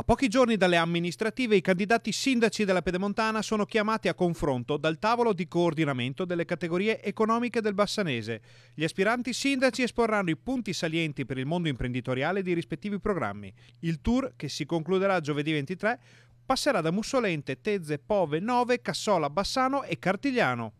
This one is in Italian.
A pochi giorni dalle amministrative i candidati sindaci della Pedemontana sono chiamati a confronto dal tavolo di coordinamento delle categorie economiche del Bassanese. Gli aspiranti sindaci esporranno i punti salienti per il mondo imprenditoriale dei rispettivi programmi. Il tour, che si concluderà giovedì 23, passerà da Mussolente, Tezze, Pove, Nove, Cassola, Bassano e Cartigliano.